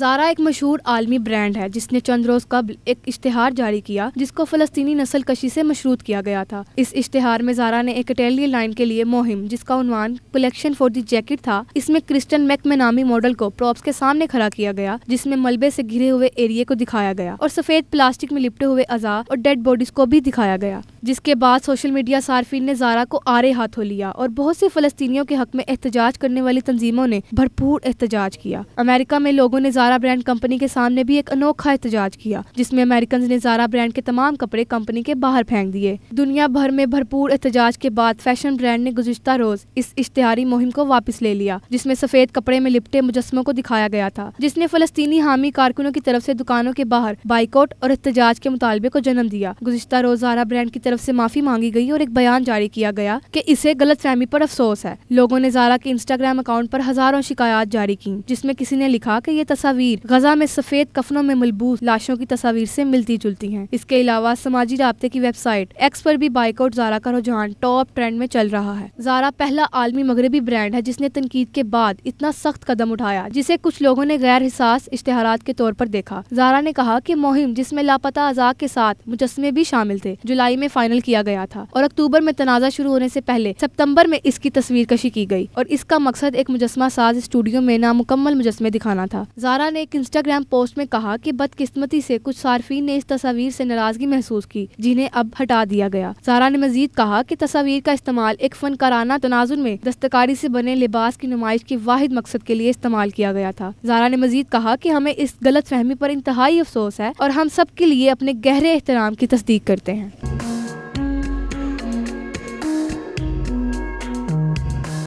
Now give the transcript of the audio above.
ज़ारा एक मशहूर आलमी ब्रांड है जिसने चंद रोज कबल एक इश्तहार जारी किया जिसको फलस्तनी नस्ल कशी से मशरूत किया गया था इस इश्तेहार में ज़ारा ने एक इटालियन लाइन के लिए मुहिम जिसका उनवान कलेक्शन फॉर दी जैकेट था इसमें क्रिस्टन मैक में नामी मॉडल को प्रॉप्स के सामने खड़ा किया गया जिसमे मलबे से घिरे हुए एरिए को दिखाया गया और सफेद प्लास्टिक में लिपटे हुए अजा और डेड बॉडीज को भी दिखाया गया जिसके बाद सोशल मीडिया सार्फिन ने जारा को आरे हाथों लिया और बहुत से फलस्तियों के हक में एहतजाज करने वाली तंजीमों ने भरपूर एहतजाज किया अमेरिका में लोगों ने जारा जारा ब्रांड कंपनी के सामने भी एक अनोखा एहतजाज किया जिसमें अमेरिकन ने जारा ब्रांड के तमाम कपड़े कंपनी के बाहर फेंक दिए दुनिया भर में भरपूर एहतजाज के बाद फैशन ब्रांड ने गुजशत रोज इस इश्तेहारी मुहिम को वापस ले लिया जिसमें सफेद कपड़े में लिपटे मुजस्मों को दिखाया गया था जिसने फलस्तीनी हामी कारकुनों की तरफ से दुकानों के बाहर बाइकआउट और एहतजाज के मुतालबे को जन्म दिया गुजशत रोज जारा ब्रांड की तरफ से माफी मांगी गई और एक बयान जारी किया गया की इसे गलत फहमी पर अफसोस है लोगों ने जारा के इंस्टाग्राम अकाउंट आरोप हजारों शिकायत जारी की जिसमें किसी ने लिखा की ये तस्वीर तस्वीर गजा में सफेद कफनों में मलबूस लाशों की तस्वीर से मिलती जुलती हैं इसके अलावा समाजी रबते की वेबसाइट एक्स पर भी बाइकआउट जारा का रुझान टॉप ट्रेंड में चल रहा है जारा पहला आलमी मगरबी ब्रांड है जिसने तनकीद के बाद इतना सख्त कदम उठाया जिसे कुछ लोगों ने गैर हिसास इश्तेहार के तौर पर देखा जारा ने कहा की मुहिम जिसमे लापता आजाद के साथ मुजस्मे भी शामिल थे जुलाई में फाइनल किया गया था और अक्टूबर में तनाजा शुरू होने ऐसी पहले सितम्बर में इसकी तस्वीर कशी की गयी और इसका मकसद एक मुजस्मा साज स्टूडियो में नामुकम्मल मुजस्मे दिखाना था जारा ने एक इंस्टाग्राम पोस्ट में कहा कि बदकिस्मती से कुछ सार्फिन ने इस तस्वीर से नाराजगी महसूस की जिन्हें अब हटा दिया गया सारा ने मजीद कहा कि तस्वीर का इस्तेमाल एक फनकाराना तनाजुर में दस्तकारी से बने लिबास की नुमाइश के वाहिद मकसद के लिए इस्तेमाल किया गया था जारा ने मजीद कहा की हमें इस गलत फहमी आरोप इंतहाई अफसोस है और हम सब के लिए अपने गहरे एहतराम की तस्दीक करते हैं